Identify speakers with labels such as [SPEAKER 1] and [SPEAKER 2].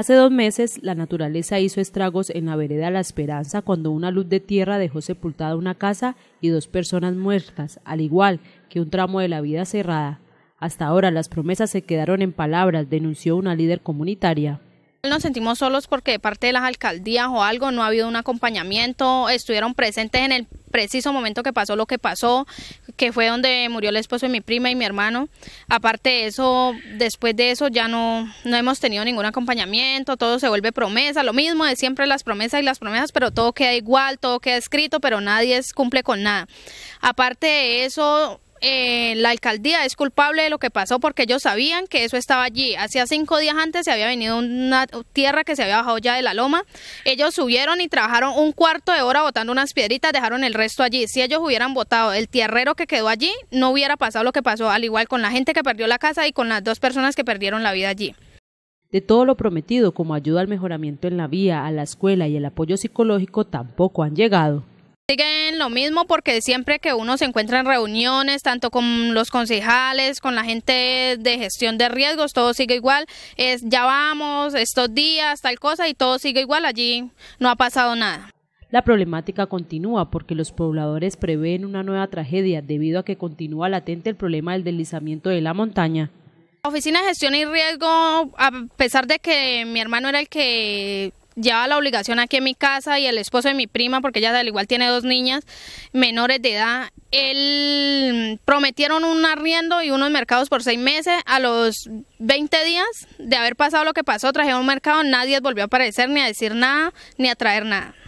[SPEAKER 1] Hace dos meses, la naturaleza hizo estragos en la vereda La Esperanza cuando una luz de tierra dejó sepultada una casa y dos personas muertas, al igual que un tramo de la vida cerrada. Hasta ahora las promesas se quedaron en palabras, denunció una líder comunitaria.
[SPEAKER 2] Nos sentimos solos porque de parte de las alcaldías o algo no ha habido un acompañamiento, estuvieron presentes en el preciso momento que pasó lo que pasó, que fue donde murió el esposo de mi prima y mi hermano. Aparte de eso, después de eso ya no, no hemos tenido ningún acompañamiento, todo se vuelve promesa, lo mismo de siempre las promesas y las promesas, pero todo queda igual, todo queda escrito, pero nadie es, cumple con nada. Aparte de eso, eh, la alcaldía es culpable de lo que pasó porque ellos sabían que eso estaba allí. Hacía cinco días antes se había venido una tierra que se había bajado ya de la loma. Ellos subieron y trabajaron un cuarto de hora botando unas piedritas, dejaron el resto allí. Si ellos hubieran botado el tierrero que quedó allí, no hubiera pasado lo que pasó, al igual con la gente que perdió la casa y con las dos personas que perdieron la vida allí.
[SPEAKER 1] De todo lo prometido como ayuda al mejoramiento en la vía, a la escuela y el apoyo psicológico tampoco han llegado.
[SPEAKER 2] Siguen lo mismo porque siempre que uno se encuentra en reuniones, tanto con los concejales, con la gente de gestión de riesgos, todo sigue igual. Es ya vamos, estos días, tal cosa, y todo sigue igual. Allí no ha pasado nada.
[SPEAKER 1] La problemática continúa porque los pobladores prevén una nueva tragedia debido a que continúa latente el problema del deslizamiento de la montaña.
[SPEAKER 2] Oficina de Gestión y Riesgo, a pesar de que mi hermano era el que Lleva la obligación aquí en mi casa y el esposo de mi prima, porque ella al igual tiene dos niñas menores de edad, él mm, prometieron un arriendo y unos mercados por seis meses. A los 20 días de haber pasado lo que pasó, trajeron un mercado, nadie volvió a aparecer, ni a decir nada, ni a traer nada.